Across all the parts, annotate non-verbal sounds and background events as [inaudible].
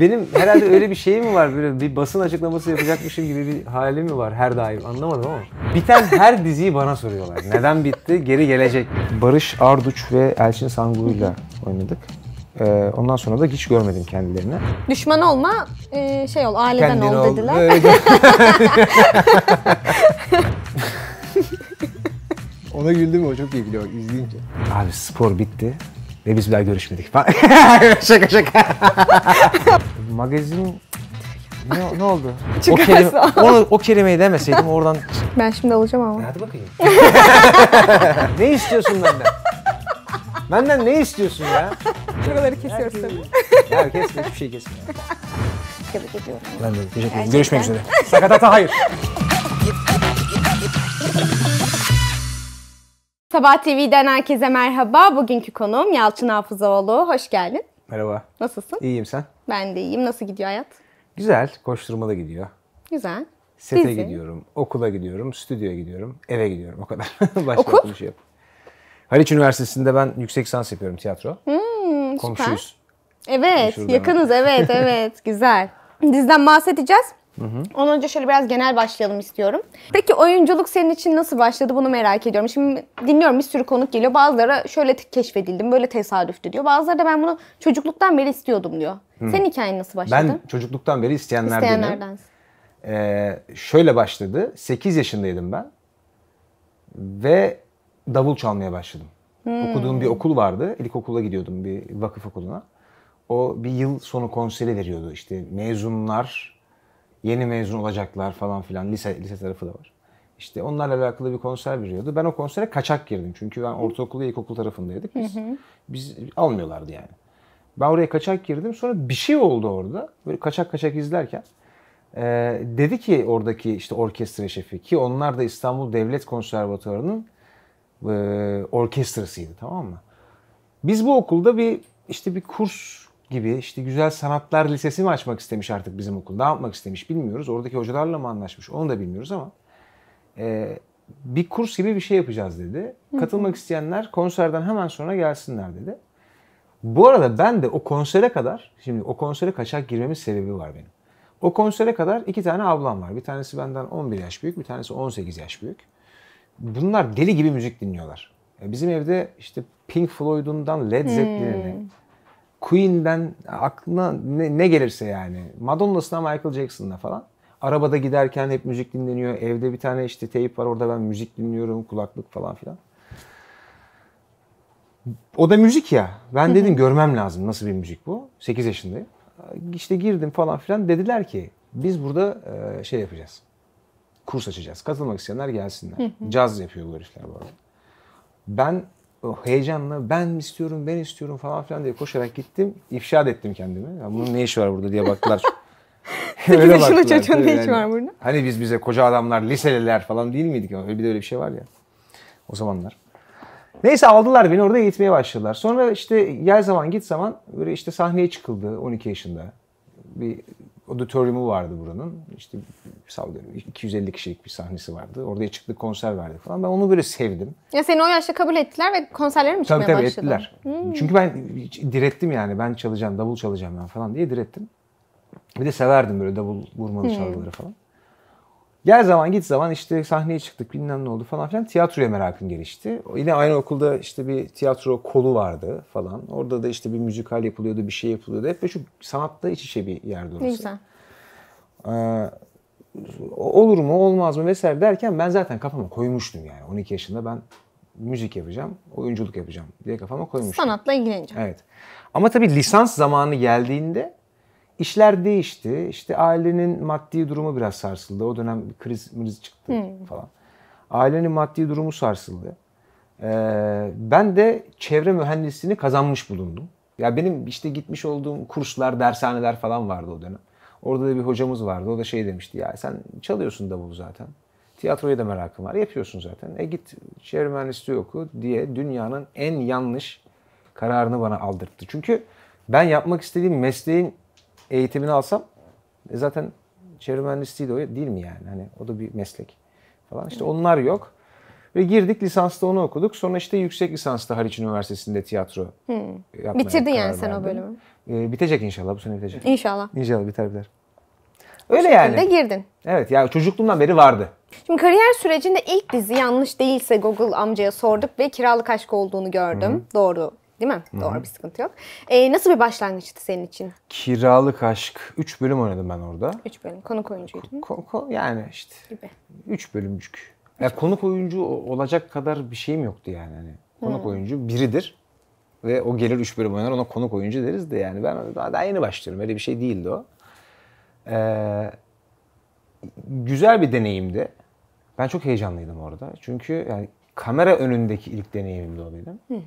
Benim herhalde öyle bir şeyim var böyle bir basın açıklaması yapacakmışım gibi bir hali mi var her daim anlamadım ama. Biten her diziyi bana soruyorlar. Neden bitti? Geri gelecek. Barış Arduç ve Elçin Sangu'yla oynadık. Ee, ondan sonra da hiç görmedim kendilerini. Düşman olma, e, şey ol, aileden Kendini ol dediler. Öyle. [laughs] Ona güldüm o çok iyi biliyor, izleyince. Abi spor bitti. Ve biz bir daha görüşmedik falan. [laughs] şaka şaka. [laughs] Magazin ne, ne oldu? [laughs] o, kelime, onu, o kelimeyi demeseydim oradan... Ben şimdi alacağım ama. Hadi bakayım. ne istiyorsun benden? Benden ne istiyorsun ya? Şuraları kesiyoruz tabii. Herkes hiçbir şey kesmiyor. Tebrik ediyorum. Ben de teşekkür ederim. Görüşmek üzere. Sakatata hayır. Sabah TV'den herkese merhaba. Bugünkü konuğum Yalçın Hafızaoğlu. Hoş geldin. Merhaba. Nasılsın? İyiyim sen? Ben de iyiyim. Nasıl gidiyor hayat? Güzel. Koşturmalı gidiyor. Güzel. Sete Dizi. gidiyorum, okula gidiyorum, stüdyoya gidiyorum, eve gidiyorum o kadar. [laughs] Başka Okul? bir şey yok. Haliç Üniversitesi'nde ben yüksek lisans yapıyorum tiyatro. Hmm, Komşuyuz. Evet, yakınız. evet, evet. [laughs] Güzel. Diziden bahsedeceğiz. Hı hı. Ondan önce şöyle biraz genel başlayalım istiyorum. Peki oyunculuk senin için nasıl başladı bunu merak ediyorum. Şimdi dinliyorum bir sürü konuk geliyor. Bazıları şöyle keşfedildim, böyle tesadüftü diyor. Bazıları da ben bunu çocukluktan beri istiyordum diyor. Hı. Senin hikayen nasıl başladı? Ben çocukluktan beri isteyenlerden. İsteyenlerden. Ee, şöyle başladı. 8 yaşındaydım ben. Ve davul çalmaya başladım. Hmm. Okuduğum bir okul vardı. İlkokula gidiyordum bir vakıf okuluna. O bir yıl sonu konseri veriyordu. İşte mezunlar Yeni mezun olacaklar falan filan. Lise, lise tarafı da var. İşte onlarla alakalı bir konser veriyordu. Ben o konsere kaçak girdim. Çünkü ben ortaokul ve ilkokul tarafındaydık biz. Biz almıyorlardı yani. Ben oraya kaçak girdim. Sonra bir şey oldu orada. Böyle kaçak kaçak izlerken. Ee, dedi ki oradaki işte orkestra şefi ki onlar da İstanbul Devlet Konservatuvarı'nın e, orkestrasıydı tamam mı? Biz bu okulda bir işte bir kurs gibi işte güzel sanatlar lisesi mi açmak istemiş artık bizim okulda? Ne yapmak istemiş bilmiyoruz. Oradaki hocalarla mı anlaşmış onu da bilmiyoruz ama e, bir kurs gibi bir şey yapacağız dedi. Katılmak isteyenler konserden hemen sonra gelsinler dedi. Bu arada ben de o konsere kadar, şimdi o konsere kaçak girmemin sebebi var benim. O konsere kadar iki tane ablam var. Bir tanesi benden 11 yaş büyük, bir tanesi 18 yaş büyük. Bunlar deli gibi müzik dinliyorlar. E, bizim evde işte Pink Floyd'undan Led Zeppelin'ine, hmm. Queen'den aklına ne, ne gelirse yani. Madonna'sına Michael Jackson'la falan. Arabada giderken hep müzik dinleniyor. Evde bir tane işte teyip var orada ben müzik dinliyorum. Kulaklık falan filan. O da müzik ya. Ben dedim görmem lazım nasıl bir müzik bu. 8 yaşındayım. İşte girdim falan filan. Dediler ki biz burada şey yapacağız. Kurs açacağız. Katılmak isteyenler gelsinler. Caz yapıyor bu herifler bu arada. Ben heyecanla ben istiyorum ben istiyorum falan filan diye koşarak gittim. İfşa ettim kendimi. Ya bunun ne işi var burada diye baktılar. [laughs] [laughs] Öyle yaşında çocuğun ne işi var burada? Hani biz bize koca adamlar, liseliler falan değil miydik? Öyle bir de öyle bir şey var ya. O zamanlar. Neyse aldılar beni orada eğitmeye başladılar. Sonra işte gel zaman git zaman böyle işte sahneye çıkıldı 12 yaşında. Bir auditoriumu vardı buranın. İşte sallıyorum 250 kişilik bir sahnesi vardı. Orada çıktı konser verdi falan. Ben onu böyle sevdim. Ya seni o yaşta kabul ettiler ve konserlere mi çıkmaya tabii, tabii, başladın? ettiler. Hmm. Çünkü ben direttim yani. Ben çalacağım, davul çalacağım ben falan diye direttim. Bir de severdim böyle davul vurmalı hmm. çalgıları falan. Gel zaman git zaman işte sahneye çıktık bilmem ne oldu falan filan. Tiyatroya merakım gelişti. Yine aynı okulda işte bir tiyatro kolu vardı falan. Orada da işte bir müzikal yapılıyordu, bir şey yapılıyordu. Hep şu sanatla iç içe bir yerde orası. Ne güzel. Ee, olur mu olmaz mı vesaire derken ben zaten kafama koymuştum yani. 12 yaşında ben müzik yapacağım, oyunculuk yapacağım diye kafama koymuştum. Sanatla ilgileneceğim. Evet. Ama tabii lisans zamanı geldiğinde İşler değişti. İşte ailenin maddi durumu biraz sarsıldı. O dönem bir kriz mriz çıktı hmm. falan. Ailenin maddi durumu sarsıldı. Ee, ben de çevre mühendisliğini kazanmış bulundum. Ya benim işte gitmiş olduğum kurslar, dershaneler falan vardı o dönem. Orada da bir hocamız vardı. O da şey demişti ya sen çalıyorsun davulu zaten. Tiyatroya da merakın var. Yapıyorsun zaten. E git çevre mühendisliği oku diye dünyanın en yanlış kararını bana aldırttı. Çünkü ben yapmak istediğim mesleğin eğitimini alsam e zaten çevre mühendisliği de o değil mi yani? Hani o da bir meslek falan. İşte onlar yok. Ve girdik lisansta onu okuduk. Sonra işte yüksek lisansta Haliç Üniversitesi'nde tiyatro hmm. yapmaya Bitirdin yani sen verdim. o bölümü. Ee, bitecek inşallah bu sene bitecek. İnşallah. İnşallah biter biter. Öyle bu yani. girdin. Evet ya yani çocukluğumdan beri vardı. Şimdi kariyer sürecinde ilk dizi yanlış değilse Google amcaya sorduk ve Kiralık Aşk olduğunu gördüm. Hı-hı. Doğru Değil mi? Hı-hı. Doğru bir sıkıntı yok. Ee, nasıl bir başlangıçtı senin için? Kiralık Aşk. 3 bölüm oynadım ben orada. 3 bölüm. Konuk oyuncuydun. Ko- ko- yani işte. Gibi. 3 bölümcük. Ya konuk oyuncu olacak kadar bir şeyim yoktu yani. Hani konuk hmm. oyuncu biridir ve o gelir üç bölüm oynar ona konuk oyuncu deriz de yani ben daha, daha yeni başlıyorum. Öyle bir şey değildi o. Ee, güzel bir deneyimdi. Ben çok heyecanlıydım orada. Çünkü yani kamera önündeki ilk deneyimimdi o benim. Hı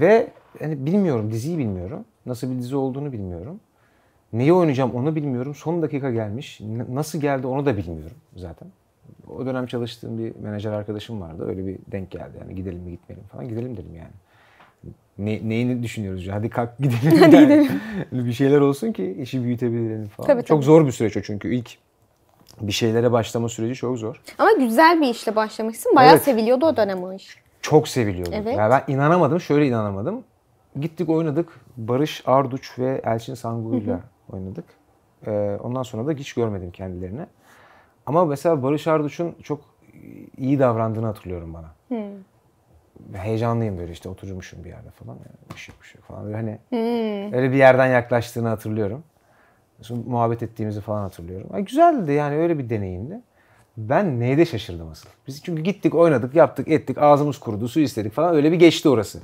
ve hani bilmiyorum diziyi bilmiyorum. Nasıl bir dizi olduğunu bilmiyorum. Neyi oynayacağım onu bilmiyorum. Son dakika gelmiş. Nasıl geldi onu da bilmiyorum zaten. O dönem çalıştığım bir menajer arkadaşım vardı. Öyle bir denk geldi. Yani gidelim mi gitmeyelim falan. Gidelim dedim yani. Ne, neyini düşünüyoruz? Hadi kalk gidelim. Hadi gidelim. [laughs] bir şeyler olsun ki işi büyütebilelim falan. Tabii, çok tabii. zor bir süreç o çünkü ilk bir şeylere başlama süreci çok zor. Ama güzel bir işle başlamışsın. Bayağı evet. seviliyordu o dönem o iş çok seviliyordu. Evet. Yani ben inanamadım, şöyle inanamadım. Gittik oynadık. Barış Arduç ve Elçin Sangu'yla oynadık. Ee, ondan sonra da hiç görmedim kendilerini. Ama mesela Barış Arduç'un çok iyi davrandığını hatırlıyorum bana. Hı. Heyecanlıyım böyle işte oturmuşum bir yerde falan. Yani şey bir şey falan. Böyle hani Hı. öyle bir yerden yaklaştığını hatırlıyorum. Sonra muhabbet ettiğimizi falan hatırlıyorum. Yani güzeldi yani öyle bir deneyimdi. Ben neyde şaşırdım asıl. Biz çünkü gittik oynadık yaptık ettik ağzımız kurudu su istedik falan öyle bir geçti orası.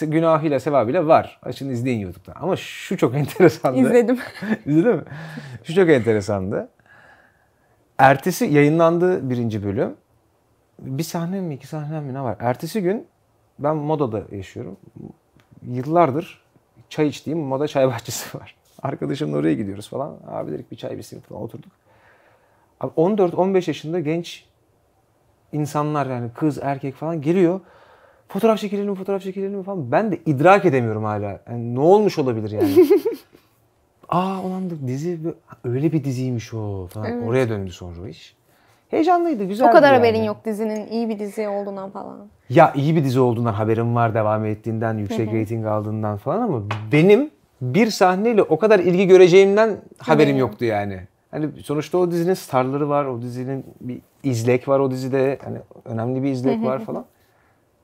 Günahıyla sevabıyla var. Açın izleyin YouTube'dan. Ama şu çok [laughs] enteresandı. İzledim. [laughs] İzledin mi? Şu çok enteresandı. Ertesi yayınlandı birinci bölüm. Bir sahne mi iki sahne mi ne var? Ertesi gün ben modada yaşıyorum. Yıllardır çay içtiğim moda çay bahçesi var. [laughs] Arkadaşımla oraya gidiyoruz falan. Abi dedik bir çay bir simit falan oturduk. 14-15 yaşında genç insanlar yani kız erkek falan geliyor. Fotoğraf çekilelim mi fotoğraf çekilelim mi falan. Ben de idrak edemiyorum hala. Yani ne olmuş olabilir yani. [laughs] Aa o anda dizi öyle bir diziymiş o falan. Evet. Oraya döndü sonra iş. Heyecanlıydı, güzeldi. O kadar yani. haberin yok dizinin iyi bir dizi olduğundan falan. Ya iyi bir dizi olduğundan haberim var devam ettiğinden, yüksek rating aldığından falan ama benim bir sahneyle o kadar ilgi göreceğimden haberim yoktu yani. Hani sonuçta o dizinin starları var, o dizinin bir izlek var o dizide. Hani önemli bir izlek var falan.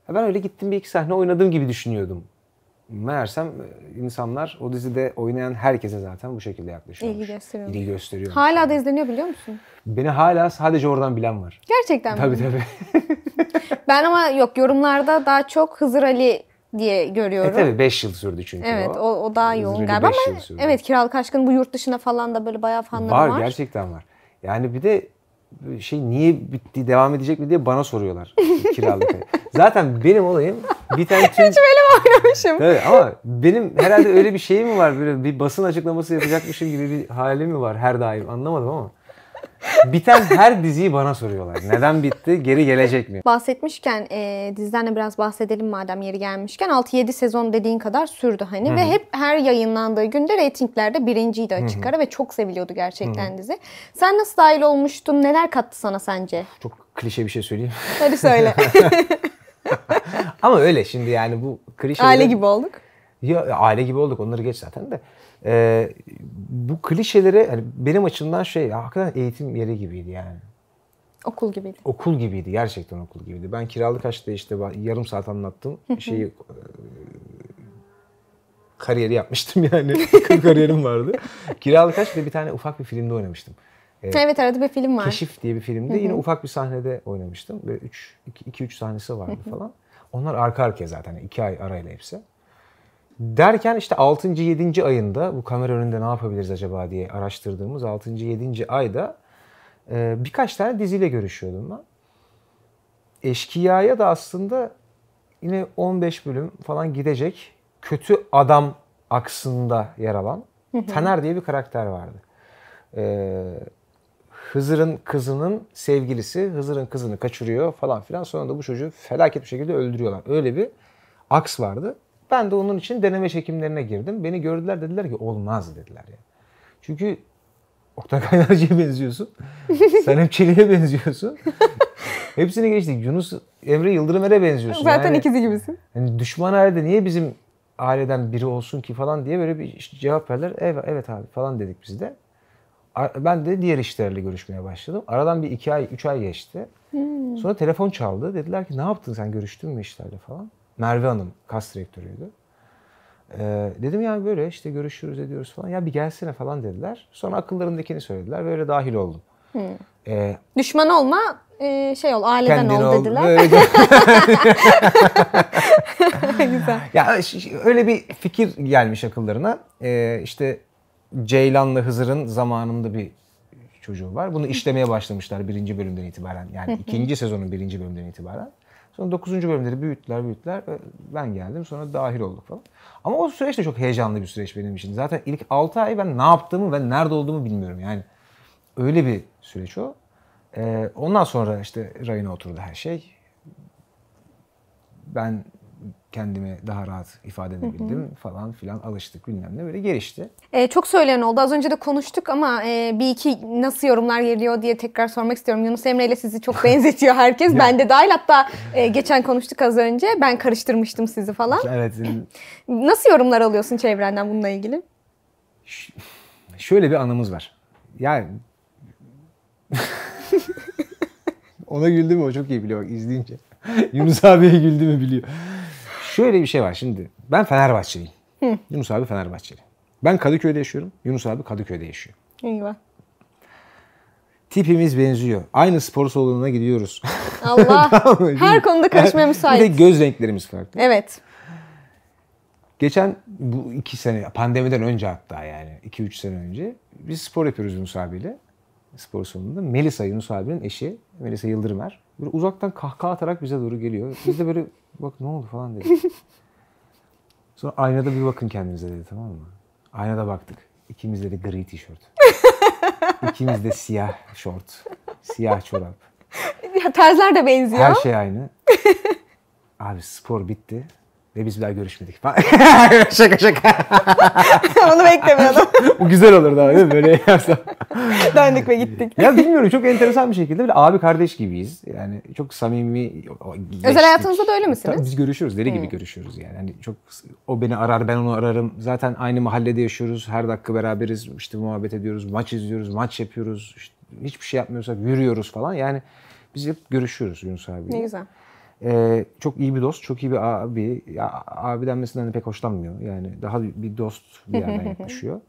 Ben öyle gittim bir iki sahne oynadığım gibi düşünüyordum. Meğersem e, insanlar o dizide oynayan herkese zaten bu şekilde yaklaşıyor. İlgi gösteriyor. İlgi gösteriyor. Hala da izleniyor biliyor musun? Beni hala sadece oradan bilen var. Gerçekten mi? Tabii tabii. [laughs] ben ama yok yorumlarda daha çok Hızır Ali diye e, görüyorum. E tabii 5 yıl sürdü çünkü evet, o. o, o daha yoğun Zürili galiba ama evet Kiralık Aşkın bu yurt dışına falan da böyle bayağı fanları var. Var gerçekten var. Yani bir de şey niye bitti devam edecek mi diye bana soruyorlar [laughs] kiralık. Zaten benim olayım biten tane [laughs] tüm... Hiç böyle oynamışım. Tabii ama benim herhalde öyle bir şey mi var böyle bir basın açıklaması yapacakmışım gibi bir hali mi var her daim anlamadım ama. Biten her diziyi bana soruyorlar. Neden bitti? Geri gelecek mi? Bahsetmişken e, diziden de biraz bahsedelim madem yeri gelmişken. 6-7 sezon dediğin kadar sürdü hani. Hı-hı. Ve hep her yayınlandığı günde reytinglerde birinciydi açık ara. Ve çok seviliyordu gerçekten Hı-hı. dizi. Sen nasıl dahil olmuştun? Neler kattı sana sence? Çok klişe bir şey söyleyeyim. Hadi söyle. [laughs] Ama öyle şimdi yani bu klişe... Aile gibi olduk. Ya aile gibi olduk onları geç zaten de e, bu klişelere yani benim açımdan şey ya, hakikaten eğitim yeri gibiydi yani. Okul gibiydi. Okul gibiydi. Gerçekten okul gibiydi. Ben kiralık aşkta işte yarım saat anlattım. Şeyi e, kariyeri yapmıştım yani. [laughs] kariyerim vardı. kiralık aşkta bir tane ufak bir filmde oynamıştım. Evet, evet arada bir film var. Keşif diye bir filmde yine ufak bir sahnede oynamıştım. Böyle 3 2 3 sahnesi vardı falan. Onlar arka arkaya zaten 2 ay arayla hepsi. Derken işte 6. 7. ayında bu kamera önünde ne yapabiliriz acaba diye araştırdığımız 6. 7. ayda e, birkaç tane diziyle görüşüyordum ben. Eşkıya'ya da aslında yine 15 bölüm falan gidecek kötü adam aksında yer alan Taner diye bir karakter vardı. E, Hızır'ın kızının sevgilisi Hızır'ın kızını kaçırıyor falan filan. Sonra da bu çocuğu felaket bir şekilde öldürüyorlar. Öyle bir aks vardı. Ben de onun için deneme çekimlerine girdim. Beni gördüler dediler ki olmaz dediler ya. Çünkü Orta Kaynarca'ya benziyorsun. [laughs] Sen hep Çelik'e benziyorsun. Hepsini geçtik. Yunus Emre Yıldırımer'e benziyorsun. Zaten yani, ikizi gibisin. Yani düşman halde niye bizim aileden biri olsun ki falan diye böyle bir cevap verler. Evet, evet abi falan dedik biz de. Ben de diğer işlerle görüşmeye başladım. Aradan bir iki ay, üç ay geçti. Hmm. Sonra telefon çaldı. Dediler ki ne yaptın sen görüştün mü işlerle falan. Merve Hanım kas direktörüydü. Ee, dedim yani böyle işte görüşürüz ediyoruz falan. Ya bir gelsene falan dediler. Sonra akıllarındakini söylediler Böyle dahil oldum. Hmm. Ee, Düşman olma e, şey ol aileden ol, ol dediler. [laughs] Güzel. Ya öyle bir fikir gelmiş akıllarına. Ee, işte Ceylan'la Hızır'ın zamanında bir çocuğu var. Bunu işlemeye başlamışlar birinci bölümden itibaren. Yani ikinci sezonun birinci bölümden itibaren. Sonra 9. bölümleri büyüttüler büyüttüler. Ee, ben geldim sonra dahil olduk falan. Ama o süreç de çok heyecanlı bir süreç benim için. Zaten ilk 6 ay ben ne yaptığımı ve nerede olduğumu bilmiyorum yani. Öyle bir süreç o. Ee, ondan sonra işte rayına oturdu her şey. Ben kendimi daha rahat ifade edebildim hı hı. falan filan alıştık bilmem ne böyle gelişti. E, çok söyleyen oldu. Az önce de konuştuk ama e, bir iki nasıl yorumlar geliyor diye tekrar sormak istiyorum. Yunus Emre ile sizi çok [laughs] benzetiyor herkes. ben de dahil hatta e, geçen konuştuk az önce. Ben karıştırmıştım sizi falan. Evet. [clears throat] nasıl yorumlar alıyorsun çevrenden bununla ilgili? Ş- şöyle bir anımız var. Yani [laughs] ona güldü mü o çok iyi biliyor bak izleyince. [laughs] Yunus abiye güldü mü biliyor şöyle bir şey var şimdi. Ben Fenerbahçeliyim. Hı. Yunus abi Fenerbahçeli. Ben Kadıköy'de yaşıyorum. Yunus abi Kadıköy'de yaşıyor. Eyvah. Tipimiz benziyor. Aynı spor salonuna gidiyoruz. Allah. [laughs] Her konuda karışmaya müsait. Bir de göz renklerimiz farklı. Evet. Geçen bu iki sene pandemiden önce hatta yani iki üç sene önce biz spor yapıyoruz Yunus abiyle. Spor salonunda. Melisa Yunus abinin eşi Melisa Yıldırmer. Böyle uzaktan kahkaha atarak bize doğru geliyor. Biz de böyle Bak ne oldu falan dedi. [laughs] Sonra aynada bir bakın kendinize dedi tamam mı? Aynada baktık. İkimizde de gri tişört. [laughs] İkimiz de siyah şort. Siyah çorap. Terzler de benziyor. Her şey aynı. [laughs] Abi spor bitti. Ve biz bir daha görüşmedik falan. [laughs] şaka şaka. [laughs] Onu beklemiyordum. [laughs] Bu güzel olur daha değil mi? Böyle yapsam. Döndük ve gittik. Ya bilmiyorum çok enteresan bir şekilde böyle abi kardeş gibiyiz. Yani çok samimi. Geçtik. Özel hayatınızda da öyle misiniz? Tabii biz görüşüyoruz. Deli gibi hmm. görüşüyoruz yani. yani. Çok o beni arar ben onu ararım. Zaten aynı mahallede yaşıyoruz. Her dakika beraberiz. İşte muhabbet ediyoruz. Maç izliyoruz. Maç yapıyoruz. İşte hiçbir şey yapmıyorsak yürüyoruz falan. Yani biz hep görüşüyoruz Yunus abi. Ne güzel. Ee, çok iyi bir dost, çok iyi bir abi. Ya, abi denmesinden de pek hoşlanmıyor. Yani daha bir dost bir yerden [laughs] yaklaşıyor.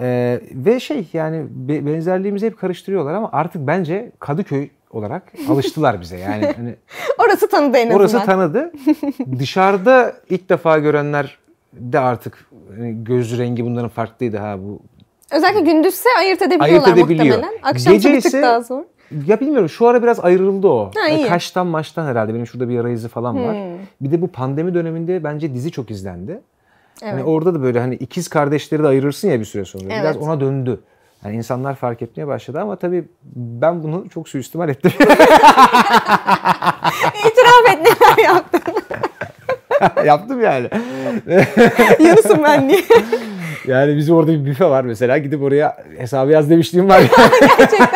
Ee, ve şey yani benzerliğimizi hep karıştırıyorlar ama artık bence Kadıköy olarak alıştılar bize. Yani [laughs] hani, orası tanıdı en azından. Orası tanıdı. [laughs] Dışarıda ilk defa görenler de artık hani göz rengi bunların farklıydı ha bu. Özellikle gündüzse ayırt edebiliyorlar ayırt edebiliyor. muhtemelen. Akşam Gece bir tık daha zor. Ya bilmiyorum şu ara biraz ayrıldı o. Ha, iyi. kaştan maçtan herhalde benim şurada bir yara izi falan var. Hmm. Bir de bu pandemi döneminde bence dizi çok izlendi. Hani evet. Hani orada da böyle hani ikiz kardeşleri de ayırırsın ya bir süre sonra. Evet. Biraz ona döndü. Yani insanlar fark etmeye başladı ama tabii ben bunu çok suistimal ettim. [laughs] [laughs] İtiraf et neler yaptın. Yaptım yani. Yarısın ben niye? [laughs] Yani bizim orada bir büfe var mesela. Gidip oraya hesabı yaz demişliğim var. gerçekten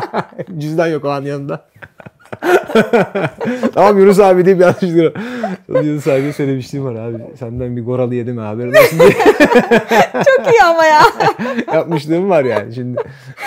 [laughs] Cüzdan yok o an yanında. [laughs] tamam Yunus abi deyip yazmıştır. Yunus abi söylemiştim var abi. Senden bir goralı yedim abi. Nasıl diye. [laughs] Çok iyi ama ya. Yapmışlığım var yani şimdi.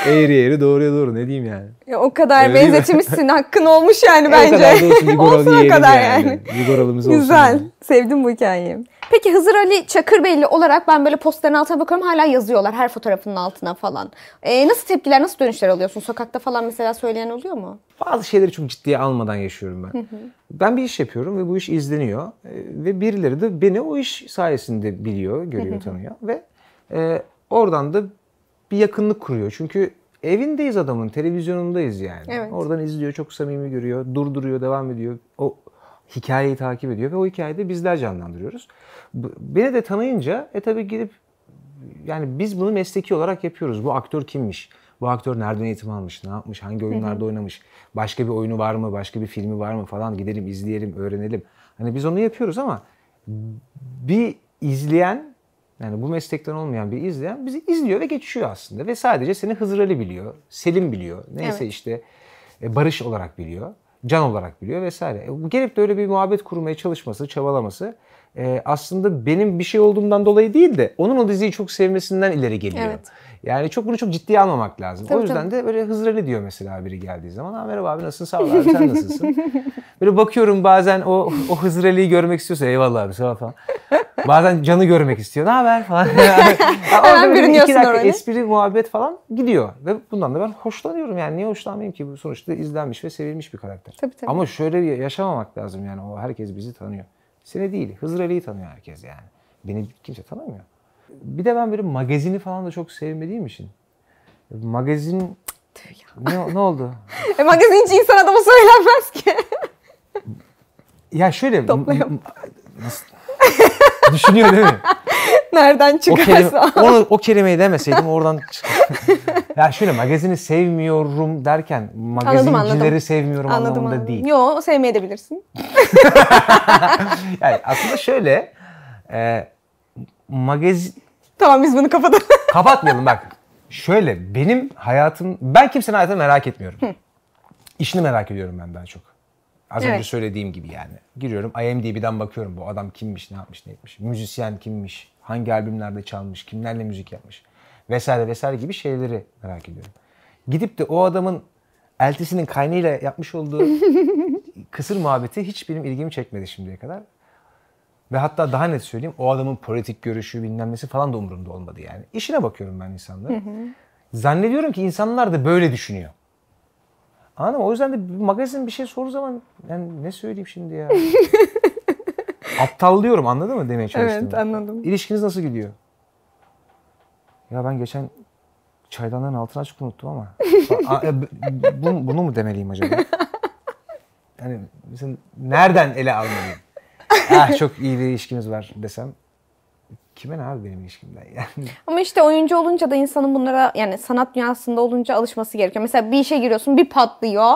Eğri eğri doğruya doğru ne diyeyim yani. Ya o kadar Öyle benzetilmişsin. Hakkın olmuş yani bence. o kadar da olsun bir goralı olsun yedim kadar yani. yani. Bir goralımız olsun. Güzel. Yani. Sevdim bu hikayeyi. Peki Hızır Ali Çakırbeyli olarak ben böyle postların altına bakıyorum hala yazıyorlar her fotoğrafının altına falan. Ee, nasıl tepkiler, nasıl dönüşler alıyorsun? Sokakta falan mesela söyleyen oluyor mu? Bazı şeyleri çok ciddiye almadan yaşıyorum ben. Ben bir iş yapıyorum ve bu iş izleniyor. E, ve birileri de beni o iş sayesinde biliyor, görüyor, tanıyor. Ve e, oradan da bir yakınlık kuruyor. Çünkü evindeyiz adamın, televizyonundayız yani. Evet. Oradan izliyor, çok samimi görüyor, durduruyor, devam ediyor. O hikayeyi takip ediyor ve o hikayede bizler canlandırıyoruz. Beni de tanıyınca e tabii gidip yani biz bunu mesleki olarak yapıyoruz. Bu aktör kimmiş? Bu aktör nereden eğitim almış? Ne yapmış? Hangi oyunlarda oynamış? Başka bir oyunu var mı? Başka bir filmi var mı falan gidelim, izleyelim, öğrenelim. Hani biz onu yapıyoruz ama bir izleyen yani bu meslekten olmayan bir izleyen bizi izliyor ve geçiyor aslında ve sadece seni Hızır Ali biliyor, Selim biliyor. Neyse evet. işte e, Barış olarak biliyor can olarak biliyor vesaire. E, gelip de öyle bir muhabbet kurmaya çalışması, çabalaması e, aslında benim bir şey olduğumdan dolayı değil de onun o diziyi çok sevmesinden ileri geliyor. Evet. Yani çok bunu çok ciddiye almamak lazım. Tabii, o yüzden tabii. de böyle hızlı diyor mesela biri geldiği zaman. Ha, merhaba abi nasılsın? Sağ ol abi sen nasılsın? [laughs] böyle bakıyorum bazen o o hızreliği görmek istiyorsa eyvallah abi sağ falan. Bazen canı görmek istiyor. Ne haber falan. Yani, [laughs] Hemen [laughs] bürünüyorsun oraya. Espri, muhabbet falan gidiyor. Ve bundan da ben hoşlanıyorum. Yani niye hoşlanmayayım ki? Bu sonuçta izlenmiş ve sevilmiş bir karakter. Tabii, tabii. Ama şöyle yaşamamak lazım yani. O herkes bizi tanıyor. Seni değil. Hızreli'yi tanıyor herkes yani. Beni kimse tanımıyor bir de ben böyle magazini falan da çok sevmediğim için. Magazin ne, ne oldu? [laughs] e, magazinci insan adamı söylenmez ki. ya şöyle Toplayalım. nasıl düşünüyor değil mi? Nereden çıkarsa. O, kelime, [laughs] onu, o kelimeyi demeseydim oradan [laughs] Ya şöyle magazini sevmiyorum derken magazincileri anladım, anladım. sevmiyorum anladım, anlamında anladım. değil. Yo sevmeyebilirsin. yani aslında şöyle e, magazin... Tamam biz bunu kapatalım. [laughs] Kapatmayalım bak. Şöyle benim hayatım... Ben kimsenin hayatını merak etmiyorum. İşini merak ediyorum ben daha çok. Az evet. önce söylediğim gibi yani. Giriyorum IMDB'den bakıyorum bu adam kimmiş, ne yapmış, ne etmiş. Müzisyen kimmiş, hangi albümlerde çalmış, kimlerle müzik yapmış vesaire vesaire gibi şeyleri merak ediyorum. Gidip de o adamın eltisinin kaynıyla yapmış olduğu [laughs] kısır muhabbeti hiç benim ilgimi çekmedi şimdiye kadar. Ve hatta daha net söyleyeyim o adamın politik görüşü bilmem nesi falan da umurumda olmadı yani. İşine bakıyorum ben insanlara. Zannediyorum ki insanlar da böyle düşünüyor. Anladın mı? O yüzden de magazin bir şey soru zaman yani ne söyleyeyim şimdi ya? [laughs] Aptallıyorum anladın mı demeye çalıştım. Evet anladım. İlişkiniz nasıl gidiyor? Ya ben geçen çaydanların altına açık unuttum ama. [laughs] E, bunu, bunu mu demeliyim acaba? Yani mesela nereden ele almalıyım? [laughs] ah, çok iyi bir ilişkimiz var desem kime ne abi benim ilişkimden yani. [laughs] Ama işte oyuncu olunca da insanın bunlara yani sanat dünyasında olunca alışması gerekiyor. Mesela bir işe giriyorsun bir patlıyor.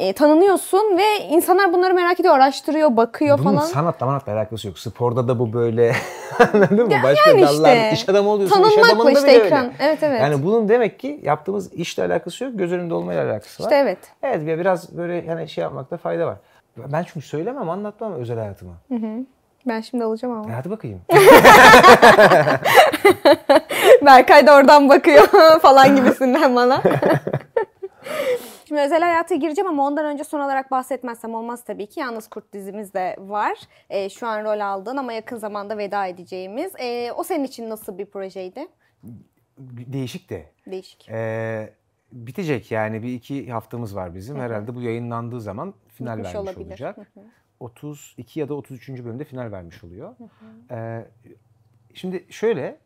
E, tanınıyorsun ve insanlar bunları merak ediyor, araştırıyor, bakıyor Bunun falan. Bunun sanatla manatla alakası yok. Sporda da bu böyle. [laughs] Anladın mı? Ya Başka yani dallar. Işte. İş adamı oluyorsun. Tanınmakla iş adamında işte bile ekran. Evet evet. Yani bunun demek ki yaptığımız işle alakası yok. Göz önünde olmayla alakası var. İşte evet. Evet biraz böyle hani şey yapmakta fayda var. Ben çünkü söylemem, anlatmam özel hayatımı. Hı hı. Ben şimdi alacağım ama. E hadi bakayım. [laughs] Berkay da oradan bakıyor [laughs] falan gibisinden bana. [laughs] Şimdi özel hayata gireceğim ama ondan önce son olarak bahsetmezsem olmaz tabii ki. Yalnız Kurt dizimiz de var. E, şu an rol aldığın ama yakın zamanda veda edeceğimiz. E, o senin için nasıl bir projeydi? Değişik de. Değişik. E, bitecek yani bir iki haftamız var bizim. Hı hı. Herhalde bu yayınlandığı zaman final Bitmiş vermiş olabilir. olacak. Hı hı. 32 ya da 33. bölümde final vermiş oluyor. Ee, şimdi şöyle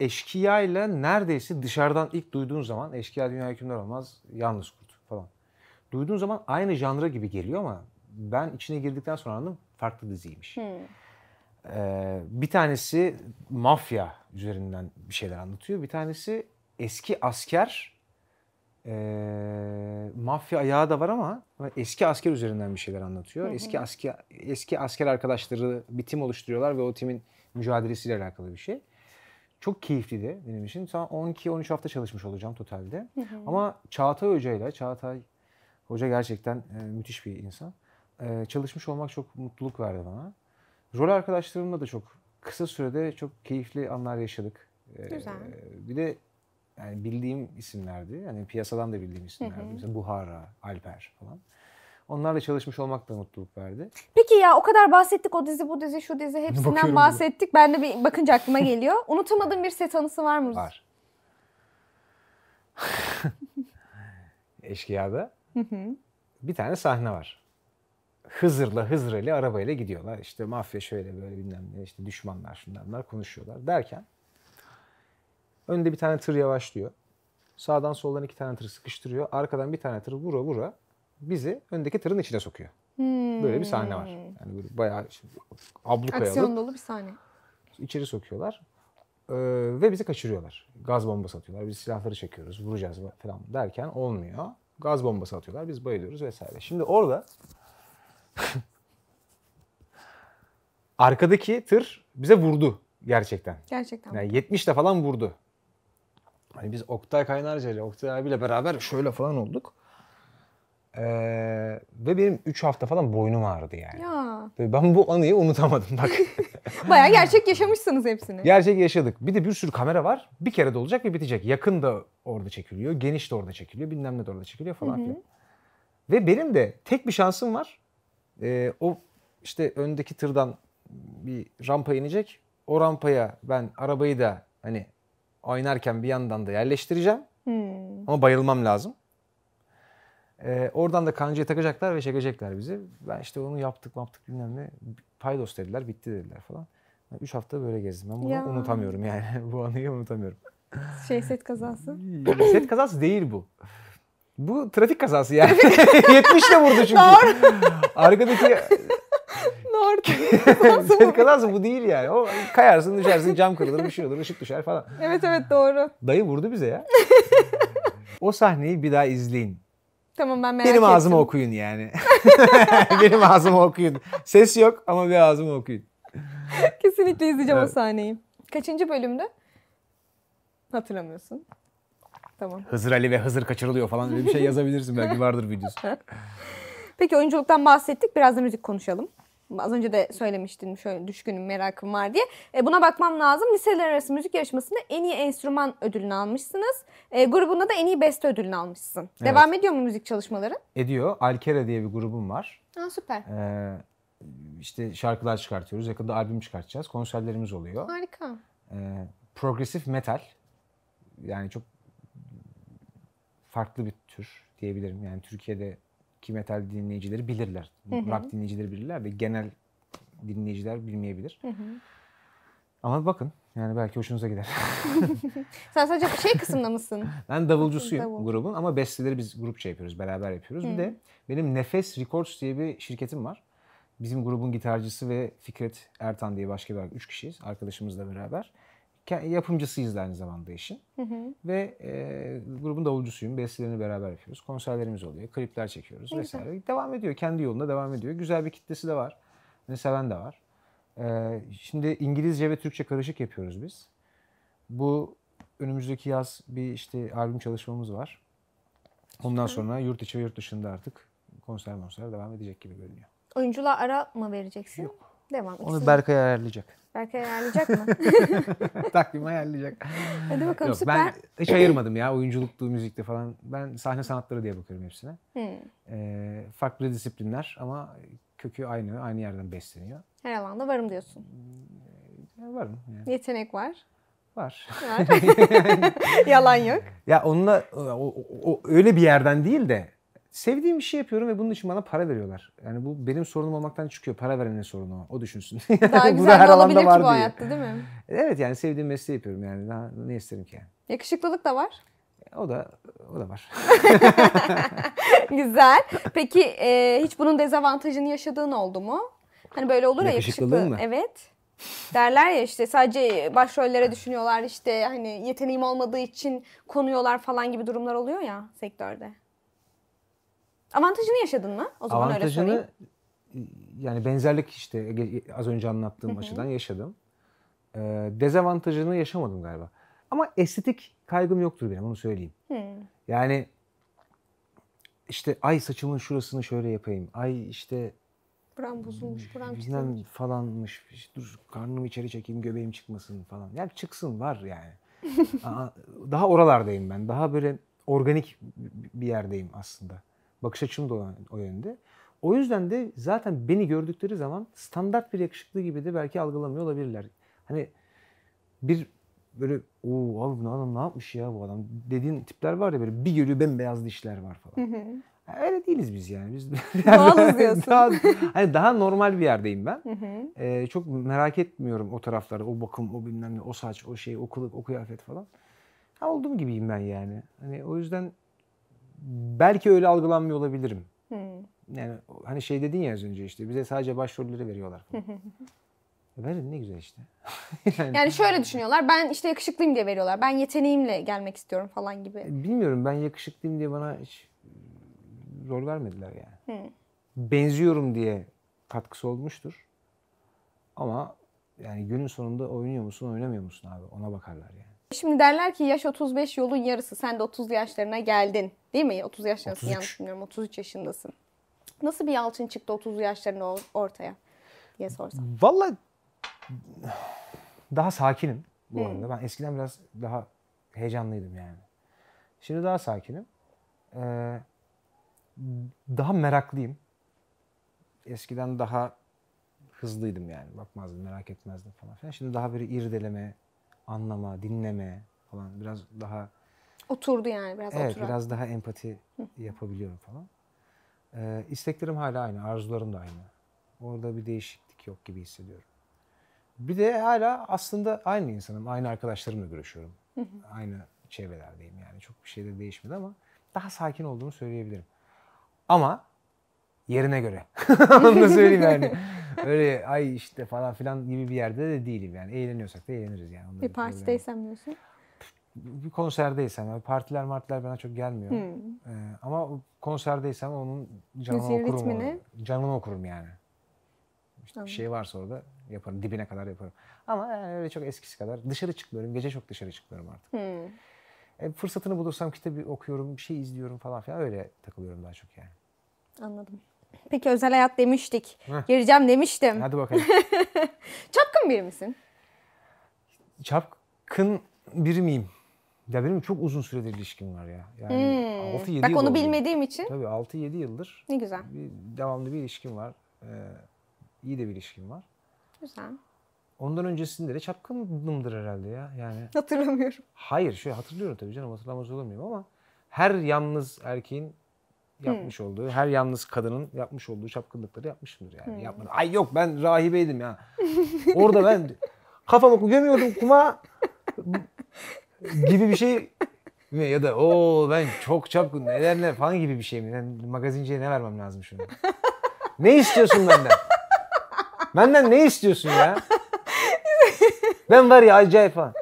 eşkıya ile neredeyse dışarıdan ilk duyduğun zaman eşkıya dünya hükümdar olmaz yalnız kurt falan. Duyduğun zaman aynı janra gibi geliyor ama ben içine girdikten sonra anladım farklı diziymiş. Hmm. Ee, bir tanesi mafya üzerinden bir şeyler anlatıyor. Bir tanesi eski asker e, mafya ayağı da var ama eski asker üzerinden bir şeyler anlatıyor. Hı hı. Eski asker eski asker arkadaşları bir tim oluşturuyorlar ve o timin mücadelesiyle alakalı bir şey. Çok keyifli de benim için. Tam 12-13 hafta çalışmış olacağım totalde. Hı hı. Ama Çağatay Hoca ile Çağatay Hoca gerçekten e, müthiş bir insan. E, çalışmış olmak çok mutluluk verdi bana. Rol arkadaşlarımla da çok kısa sürede çok keyifli anlar yaşadık. E, Güzel. E, bir de yani bildiğim isimlerdi. Yani piyasadan da bildiğim isimlerdi. Hı hı. Mesela Buhara, Alper falan. Onlarla çalışmış olmak da mutluluk verdi. Peki ya o kadar bahsettik o dizi bu dizi şu dizi hepsinden Bakıyorum bahsettik. Ben de bir bakınca aklıma geliyor. [laughs] Unutamadığım bir set anısı var mı? Var. [laughs] Eşkıya'da hı hı. bir tane sahne var. Hızır'la Hızır ile arabayla gidiyorlar. İşte mafya şöyle böyle bilmem ne işte düşmanlar şunlar bunlar konuşuyorlar derken Önde bir tane tır yavaşlıyor. Sağdan soldan iki tane tır sıkıştırıyor. Arkadan bir tane tır vura vura bizi öndeki tırın içine sokuyor. Hmm. Böyle bir sahne var. Hmm. Yani böyle bayağı şimdi ablukayalı. Aksiyon dolu bir sahne. İçeri sokuyorlar. Ee, ve bizi kaçırıyorlar. Gaz bombası atıyorlar. Biz silahları çekiyoruz, vuracağız falan derken olmuyor. Gaz bombası atıyorlar. Biz bayılıyoruz vesaire. Şimdi orada [laughs] arkadaki tır bize vurdu gerçekten. Gerçekten. Yani 70 de falan vurdu. Hani biz Oktay Kaynarca ile Oktay abiyle beraber şöyle falan olduk. Ee, ve benim 3 hafta falan boynum ağrıdı yani. Ya. Ve ben bu anıyı unutamadım bak. [laughs] Baya gerçek yaşamışsınız hepsini. Gerçek yaşadık. Bir de bir sürü kamera var. Bir kere de olacak ve bitecek. Yakın da orada çekiliyor. Geniş de orada çekiliyor. Bilmem ne de orada çekiliyor falan filan. Ve benim de tek bir şansım var. Ee, o işte öndeki tırdan bir rampa inecek. O rampaya ben arabayı da hani oynarken bir yandan da yerleştireceğim. Hmm. Ama bayılmam lazım. Ee, oradan da kancaya takacaklar ve çekecekler bizi. Ben işte onu yaptık yaptık bilmem ne. Paydos dediler bitti dediler falan. Ben üç hafta böyle gezdim. Ben bunu ya. unutamıyorum yani. [laughs] bu anıyı unutamıyorum. Şey set kazası. [clears throat] set kazası değil bu. Bu trafik kazası yani. 70 [laughs] ile vurdu çünkü. Doğru. Arkadaki artık. Sel kazası bu değil yani. O kayarsın düşersin cam kırılır bir şey olur ışık düşer falan. Evet evet doğru. Dayı vurdu bize ya. o sahneyi bir daha izleyin. Tamam ben merak Benim ettim. okuyun yani. [laughs] Benim ağzımı okuyun. Ses yok ama bir ağzımı okuyun. Kesinlikle izleyeceğim evet. o sahneyi. Kaçıncı bölümde? Hatırlamıyorsun. Tamam. Hızır Ali ve Hızır kaçırılıyor falan öyle bir şey yazabilirsin belki vardır videosu. [laughs] Peki oyunculuktan bahsettik. Biraz da müzik konuşalım az önce de söylemiştim şöyle düşkünüm merakım var diye. E, buna bakmam lazım. Liseler arası müzik yarışmasında en iyi enstrüman ödülünü almışsınız. E, grubunda da en iyi beste ödülünü almışsın. Evet. Devam ediyor mu müzik çalışmaların? Ediyor. Alkera diye bir grubum var. Aa, süper. Ee, işte şarkılar çıkartıyoruz. Yakında albüm çıkartacağız. Konserlerimiz oluyor. Harika. Ee, progresif metal. Yani çok farklı bir tür diyebilirim. Yani Türkiye'de ki metal dinleyicileri bilirler. Hı hı. Rock dinleyicileri bilirler ve genel dinleyiciler bilmeyebilir. Hı hı. Ama bakın yani belki hoşunuza gider. [laughs] Sen sadece şey kısımda mısın? [laughs] Ben davulcusuyum Davul. grubun ama besteleri biz grupça yapıyoruz, beraber yapıyoruz. Hı. Bir de benim Nefes Records diye bir şirketim var. Bizim grubun gitarcısı ve Fikret Ertan diye başka bir üç kişiyiz arkadaşımızla beraber yapımcısıyız da aynı zamanda işin. Hı hı. Ve e, grubun davulcusuyum. Bestelerini beraber yapıyoruz. Konserlerimiz oluyor. Klipler çekiyoruz ne vesaire. Güzel. Devam ediyor. Kendi yolunda devam ediyor. Güzel bir kitlesi de var. Ne seven de var. E, şimdi İngilizce ve Türkçe karışık yapıyoruz biz. Bu önümüzdeki yaz bir işte albüm çalışmamız var. Ondan Süper. sonra yurt içi ve yurt dışında artık konser konser devam edecek gibi görünüyor. Oyuncular ara mı vereceksin? Yok. Devam. Onu İkisi Berkay ayarlayacak. Berkay ayarlayacak mı? [laughs] Takvim ayarlayacak. Hadi bakalım Yok, süper. Ben hiç ayırmadım ya oyunculuktu, müzikte falan. Ben sahne sanatları diye bakıyorum hepsine. Hmm. Ee, farklı disiplinler ama kökü aynı, aynı yerden besleniyor. Her alanda varım diyorsun. Ya varım. Yani. Yetenek var. Var. var. [laughs] Yalan yok. Ya onunla o, o, o, öyle bir yerden değil de Sevdiğim bir şey yapıyorum ve bunun için bana para veriyorlar. Yani bu benim sorunum olmaktan çıkıyor. Para verenin sorunu o. O düşünsün. Daha [laughs] güzel her ne var ki bu diye. hayatta değil mi? Evet yani sevdiğim mesleği yapıyorum yani. Daha ne isterim ki yani. Yakışıklılık da var. E, o da o da var. [laughs] Güzel. Peki e, hiç bunun dezavantajını yaşadığın oldu mu? Hani böyle olur ya yakışıklı. Mı? Evet. Derler ya işte sadece başrollere düşünüyorlar işte hani yeteneğim olmadığı için konuyorlar falan gibi durumlar oluyor ya sektörde. Avantajını yaşadın mı? O zaman Avantajını, öyle sorayım. yani benzerlik işte az önce anlattığım hı açıdan yaşadım. Ee, dezavantajını yaşamadım galiba. Ama estetik kaygım yoktur benim onu söyleyeyim. Hı. Yani işte ay saçımın şurasını şöyle yapayım. Ay işte buram bozulmuş, buram bilmem falanmış. İşte dur karnımı içeri çekeyim, göbeğim çıkmasın falan. Yani çıksın var yani. [laughs] Aa, daha oralardayım ben. Daha böyle organik bir yerdeyim aslında. Bakış açım da o yönde. O yüzden de zaten beni gördükleri zaman standart bir yakışıklı gibi de belki algılamıyor olabilirler. Hani bir böyle o abi bu adam ne yapmış ya bu adam dediğin tipler var ya böyle bir görüyor bembeyaz dişler var falan. Hı Öyle değiliz biz yani. Biz [laughs] Doğalız diyorsun. daha, hani daha normal bir yerdeyim ben. Ee, çok merak etmiyorum o tarafları, o bakım, o bilmem ne, o saç, o şey, o kılık, o kıyafet falan. Ha, olduğum gibiyim ben yani. Hani o yüzden belki öyle algılanmıyor olabilirim. Hmm. Yani hani şey dedin ya az önce işte bize sadece başrolleri veriyorlar falan. Verin ne güzel işte. [laughs] yani, yani şöyle düşünüyorlar. Ben işte yakışıklıyım diye veriyorlar. Ben yeteneğimle gelmek istiyorum falan gibi. Bilmiyorum ben yakışıklıyım diye bana hiç rol vermediler yani. Hmm. Benziyorum diye katkısı olmuştur. Ama yani günün sonunda oynuyor musun, oynamıyor musun abi? Ona bakarlar yani. Şimdi derler ki yaş 35 yolun yarısı. Sen de 30 yaşlarına geldin. Değil mi? 30 yaşındasın. 33. yanlış bilmiyorum. 33 yaşındasın. Nasıl bir Yalçın çıktı 30 yaşlarında ortaya diye sorsam. Valla daha sakinim bu hmm. arada. Ben eskiden biraz daha heyecanlıydım yani. Şimdi daha sakinim. Ee, daha meraklıyım. Eskiden daha hızlıydım yani. Bakmazdım, merak etmezdim falan filan. Şimdi daha böyle irdeleme, anlama, dinleme falan biraz daha oturdu yani biraz evet, oturan. biraz daha empati yapabiliyorum falan. Ee, isteklerim hala aynı, arzularım da aynı. Orada bir değişiklik yok gibi hissediyorum. Bir de hala aslında aynı insanım, aynı arkadaşlarımla görüşüyorum. aynı çevrelerdeyim yani çok bir şey de değişmedi ama daha sakin olduğumu söyleyebilirim. Ama yerine göre. [laughs] Onu da söyleyeyim yani. Öyle ay işte falan filan gibi bir yerde de değilim yani. Eğleniyorsak da eğleniriz yani. Onları bir partideysem diyorsun. Bir konserdeysem, partiler martiler bana çok gelmiyor. Hmm. Ee, ama konserdeysem onun canını Müziğin okurum. Ritmini. Onu. Canını okurum yani. İşte Anladım. bir şey varsa orada yaparım. Dibine kadar yaparım. Ama yani e, öyle çok eskisi kadar. Dışarı çıkmıyorum. Gece çok dışarı çıkmıyorum artık. Hmm. E, fırsatını bulursam kitabı okuyorum, bir şey izliyorum falan filan. Öyle takılıyorum daha çok yani. Anladım. Peki özel hayat demiştik. Heh. Gireceğim demiştim. Hadi bakalım. [laughs] Çapkın biri misin? Çapkın biri miyim? Ya benim çok uzun süredir ilişkim var ya. Yani hmm. 6 7 Bak yıl onu oldu. bilmediğim için. Tabii 6 7 yıldır. Ne güzel. Bir, devamlı bir ilişkim var. Ee, iyi de bir ilişkim var. Güzel. Ondan öncesinde de çapkınımdır herhalde ya. Yani Hatırlamıyorum. Hayır, şöyle hatırlıyorum tabii canım. Hatırlamaz olur muyum ama her yalnız erkeğin yapmış hmm. olduğu, her yalnız kadının yapmış olduğu şapkınlıkları yapmışımdır yani. Hmm. Yapmadım. Ay yok ben rahibeydim ya. Orada ben [laughs] kafamı gömüyordum kuma gibi bir şey mi? Ya da o ben çok çapkın neler ne falan gibi bir şey mi? Yani magazinciye ne vermem lazım şunu? ne istiyorsun benden? benden ne istiyorsun ya? ben var ya acayip falan.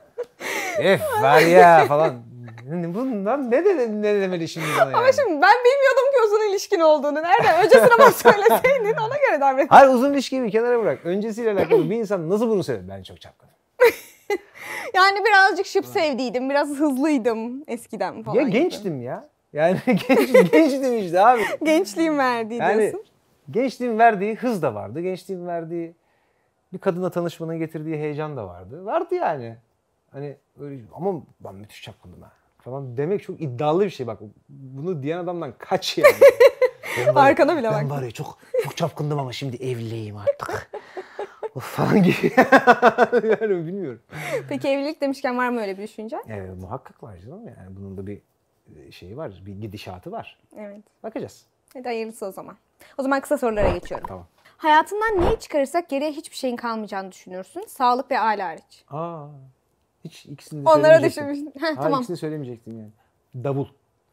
Ef var ya falan. Hani bundan ne, de, ne demeli şimdi bana yani? Ama şimdi ben bilmiyordum ki uzun ilişkin olduğunu. Nereden? Öncesine bak söyleseydin ona göre davranırdın. Hayır uzun ilişkiyi bir kenara bırak. Öncesiyle alakalı bir insan nasıl bunu söyler? Ben çok çapkınım. [laughs] yani birazcık şıp sevdiydim. Biraz hızlıydım eskiden falan. Ya gençtim gibi. ya. Yani [laughs] genç, gençtim işte abi. gençliğim verdiği yani, diyorsun. Gençliğin verdiği hız da vardı. gençliğim verdiği bir kadına tanışmanın getirdiği heyecan da vardı. Vardı yani. Hani öyle ama ben müthiş çapkındım ha falan demek çok iddialı bir şey bak. Bunu diyen adamdan kaç yani. Şey [laughs] ben bari, Arkana bile bak. Ben bari çok çok çapkındım ama şimdi evliyim artık. [laughs] of falan gibi. [laughs] yani bilmiyorum. Peki evlilik demişken var mı öyle bir düşünce? Evet muhakkak var canım. Yani bunun da bir e, şeyi var. Bir gidişatı var. Evet. Bakacağız. Hadi hayırlısı o zaman. O zaman kısa sorulara geçiyorum. Tamam. Hayatından neyi çıkarırsak geriye hiçbir şeyin kalmayacağını düşünürsün. Sağlık ve aile hariç. Aa, hiç ikisini de Onlara düşünmüştüm. Ha, tamam. ikisini söylemeyecektim yani. Davul.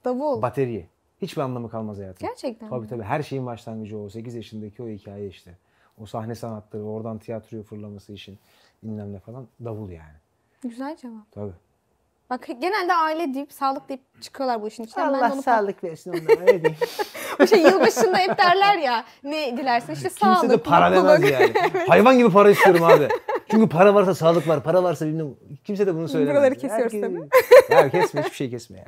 Davul. Bateriye. Hiçbir anlamı kalmaz hayatım. Gerçekten Tabii mi? tabii her şeyin başlangıcı o. 8 yaşındaki o hikaye işte. O sahne sanatları, oradan tiyatroya fırlaması için bilmem ne falan. Davul yani. Güzel cevap. Tabii. Bak genelde aile deyip sağlık deyip çıkıyorlar bu işin içinden. Allah ben onu... sağlık versin onlara öyle diyeyim. bu [laughs] şey yılbaşında hep derler ya ne dilersin işte Kimse sağlık. Kimse de para demez yani. [laughs] Hayvan gibi para istiyorum abi. Çünkü para varsa sağlık var, para varsa bilmem. Kimse de bunu söylemez. Buraları kesiyoruz herkes, tabii. [laughs] Ya kesme, hiçbir şey kesme ya.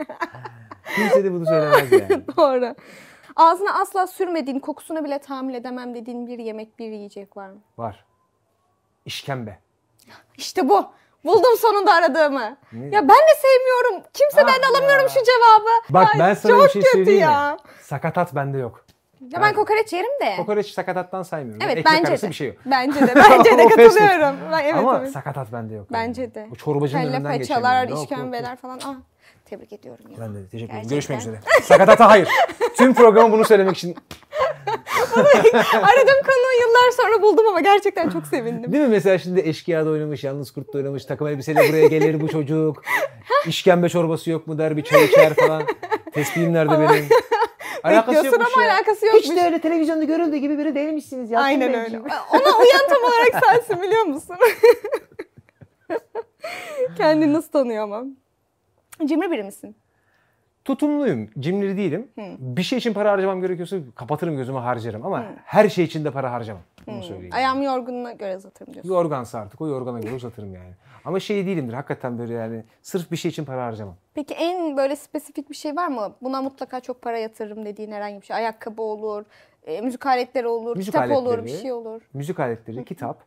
Kimse de bunu söylemez yani. Doğru. Ağzına asla sürmediğin, kokusunu bile tahammül edemem dediğin bir yemek, bir yiyecek var mı? Var. İşkembe. İşte bu. Buldum sonunda aradığımı. Ne? Ya ben de sevmiyorum. Kimse ben alamıyorum şu cevabı. Bak Ay, ben sana çok bir şey kötü ya. Sakatat bende yok. Ya ben kokoreç yerim de. Kokoreç sakatattan saymıyorum. Evet Ekmek bence de. bir şey yok. Bence de. [laughs] Bence de katılıyorum. evet, Ama evet. sakatat bende yok. Bence de. O çorbacının Kelle önünden geçemiyorum. paçalar, işkembeler falan. Ah. Tebrik ediyorum. Ya. Ben de teşekkür ederim. Gerçekten. Görüşmek üzere. Sakatata hayır. Tüm programı bunu söylemek için. [laughs] Aradım konuyu yıllar sonra buldum ama gerçekten çok sevindim. Değil mi mesela şimdi Eşkıya'da oynamış, Yalnız Kurt'ta oynamış, takım elbiseyle buraya gelir bu çocuk. İşkembe çorbası yok mu der, bir çay içer falan. Tespihim nerede benim? [laughs] alakası yok ama ya. alakası yokmuş. Hiç de öyle televizyonda görüldüğü gibi biri değilmişsiniz. Yalçın Aynen öyle. Ona uyan tam olarak sensin biliyor musun? [laughs] Kendini nasıl tanıyamam? Cimri biri misin? Tutumluyum. Cimri değilim. Hı. Bir şey için para harcamam gerekiyorsa kapatırım gözümü harcarım ama Hı. her şey için de para harcamam. Bunu hmm. söyleyeyim. Ayağımı yorgununa göre uzatırım diyorsun. Yorgansa artık o yorgana göre uzatırım yani. Ama şey değilimdir hakikaten böyle yani sırf bir şey için para harcamam. Peki en böyle spesifik bir şey var mı? Buna mutlaka çok para yatırırım dediğin herhangi bir şey. Ayakkabı olur, e, müzik aletleri olur, müzik kitap aletleri, olur, bir şey olur. Müzik aletleri, kitap.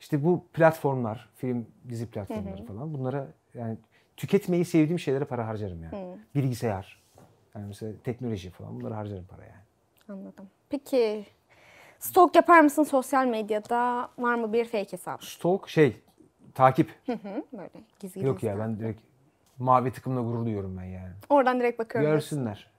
İşte bu platformlar, film, dizi platformları falan bunlara yani tüketmeyi sevdiğim şeylere para harcarım yani. Hı. Hmm. Bilgisayar, yani mesela teknoloji falan bunları harcarım para yani. Anladım. Peki stok yapar mısın sosyal medyada? Var mı bir fake hesap? Stok şey takip. böyle gizli Yok ya ben direkt mavi tıkımla gurur duyuyorum ben yani. Oradan direkt bakıyorum. Görsünler.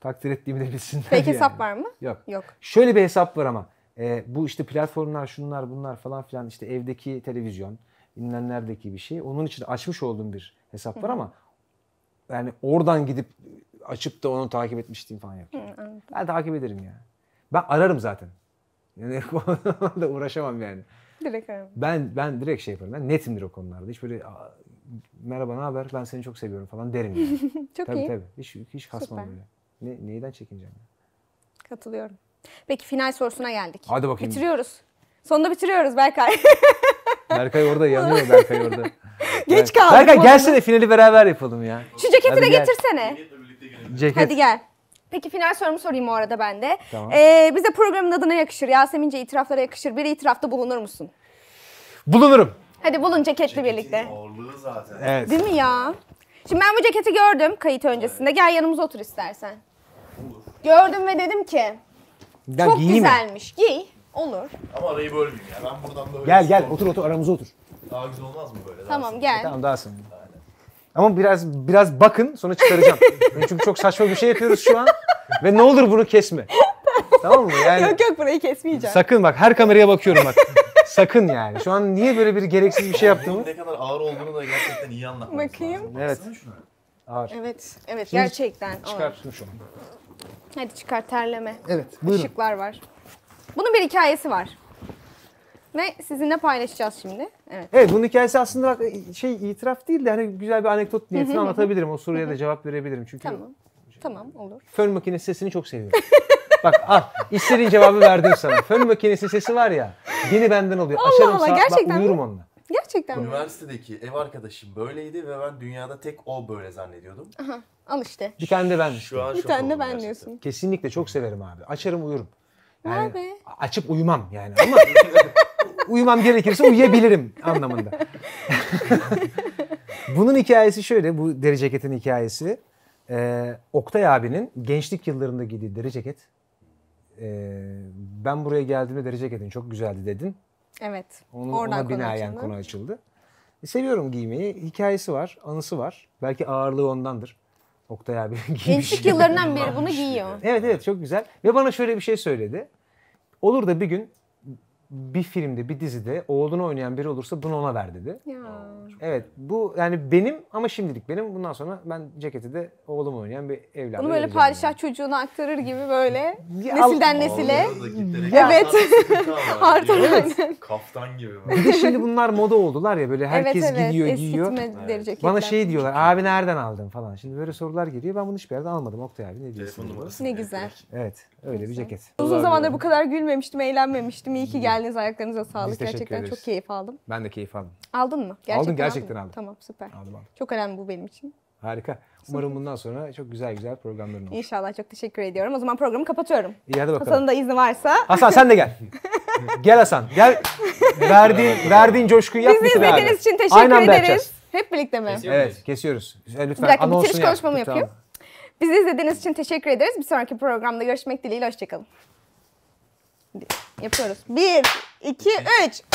Takdir ettiğimi de bilsinler. Fake yani. hesap var mı? Yok. Yok. Şöyle bir hesap var ama. E, bu işte platformlar şunlar bunlar falan filan işte evdeki televizyon, bilinenlerdeki bir şey. Onun için açmış olduğum bir hesap var ama yani oradan gidip açıp da onu takip etmiştim falan yok. Ben takip ederim ya. Ben ararım zaten. Yani [laughs] da uğraşamam yani. Direkt ararım. Ben ben direkt şey yaparım. Ben netimdir o konularda. Hiç böyle merhaba ne haber ben seni çok seviyorum falan derim yani. [laughs] çok tabii, iyi. Tabii Hiç, hiç kasmam Süper. böyle. Ne, neyden çekineceğim Katılıyorum. Peki final sorusuna geldik. Hadi bakayım. Bitiriyoruz. Sonunda bitiriyoruz Berkay. [laughs] Berkay orada yanıyor Berkay orada. [laughs] Geç kaldı. Berkay gelsene finali beraber yapalım ya. Şu ceketi Hadi de gel. getirsene. Ceket. Hadi gel. Peki final sorumu sorayım o arada ben de. Tamam. Ee, bize programın adına yakışır. Yasemince itiraflara yakışır. Bir itirafta bulunur musun? Bulunurum. Hadi bulun ceketle Ceketin birlikte. Ağırlığı zaten. Evet. Değil mi ya? Şimdi ben bu ceketi gördüm kayıt öncesinde. Gel yanımıza otur istersen. Olur. Gördüm ve dedim ki ya çok giyeyim. güzelmiş. Giy. Olur. Ama arayı bölmeyeyim ya. Ben buradan böyle... Gel gel şey otur otur aramıza otur. Daha güzel olmaz mı böyle? Daha Tamam gel. E, tamam daha sonra. Ama biraz biraz bakın sonra çıkaracağım. [laughs] Çünkü çok saçma bir şey yapıyoruz şu an. Ve ne olur bunu kesme. [laughs] Tamam mı? Yani Yok yok burayı kesmeyeceğim. sakın bak her kameraya bakıyorum bak. sakın yani. Şu an niye böyle bir gereksiz bir şey yaptığımı. ne kadar ağır olduğunu da gerçekten iyi anlatmak Bakayım. lazım. Evet. Baksana şuna. Ağır. Evet, evet gerçekten. Çıkar şu an. Hadi çıkar terleme. Evet buyurun. Işıklar var. Bunun bir hikayesi var. Ve sizinle paylaşacağız şimdi. Evet. Evet bunun hikayesi aslında bak e, şey itiraf değil de hani güzel bir anekdot niyetini anlatabilirim. O soruya da cevap verebilirim. Çünkü Tamam. Tamam olur. fön makinesi sesini çok seviyorum. [laughs] bak al istediğin cevabı verdim sana. Fön makinesi sesi var ya yeni benden oluyor. Allah Açarım Allah, saat gerçekten bak mi? uyurum onunla. Gerçekten mi? Üniversitedeki ev arkadaşım böyleydi ve ben dünyada tek o böyle zannediyordum. Aha, Al işte. Bir tane de ben. Şu an Bir şok tane de ben gerçekten. diyorsun. Kesinlikle çok severim abi. Açarım uyurum yani, be. Açıp uyumam yani ama [laughs] uyumam gerekirse uyuyabilirim anlamında. [laughs] Bunun hikayesi şöyle bu deri ceketin hikayesi. Ee, Oktay abinin gençlik yıllarında giydiği deri ceket. Ee, ben buraya geldiğimde deri ceketin çok güzeldi dedin. Evet. Onun, oradan ona binaen konu açıldı. E, seviyorum giymeyi. Hikayesi var, anısı var. Belki ağırlığı ondandır. Oktay abi [laughs] giymiş. Gençlik yıllarından beri bunu giyiyor. Evet evet çok güzel. Ve bana şöyle bir şey söyledi. Olur da bir gün bir filmde, bir dizide oğlunu oynayan biri olursa bunu ona ver dedi. Ya. Evet bu yani benim ama şimdilik benim. Bundan sonra ben ceketi de oğlum oynayan bir evladım. Bunu böyle padişah yani. çocuğuna aktarır gibi böyle [laughs] ya, nesilden al, nesile. Evet. [laughs] Artan aynen. Kaftan gibi. Bir de şimdi bunlar moda oldular ya böyle herkes evet, evet, gidiyor giyiyor. Evet. Bana şey diyorlar abi nereden aldın falan. Şimdi böyle sorular geliyor. Ben bunu hiçbir yerde almadım. Oktay abi ne diyorsun? Ne güzel. Evet öyle bir ceket. Uzun zamandır bu kadar gülmemiştim, eğlenmemiştim. İyi ki geldin geldiniz. Ayaklarınıza sağlık. Biz gerçekten ederiz. çok keyif aldım. Ben de keyif aldım. Aldın mı? Gerçekten aldım gerçekten aldım. aldım. Tamam süper. Aldım aldım. Çok önemli bu benim için. Harika. Umarım bundan sonra çok güzel güzel programların olur. İnşallah çok teşekkür ediyorum. O zaman programı kapatıyorum. İyi hadi bakalım. Hasan'ın da izni varsa. Hasan sen de gel. [laughs] gel Hasan. Gel. Verdiğin, verdiğin coşkuyu yap. Bizi izlediğiniz abi. için teşekkür Aynı ederiz. Hep birlikte mi? Kesiyor evet kesiyoruz. E, lütfen Bir dakika bitiriş yap. yapayım. Tamam. Bizi izlediğiniz için teşekkür ederiz. Bir sonraki programda görüşmek dileğiyle. Hoşçakalın. Yapıyoruz. Bir, iki, üç.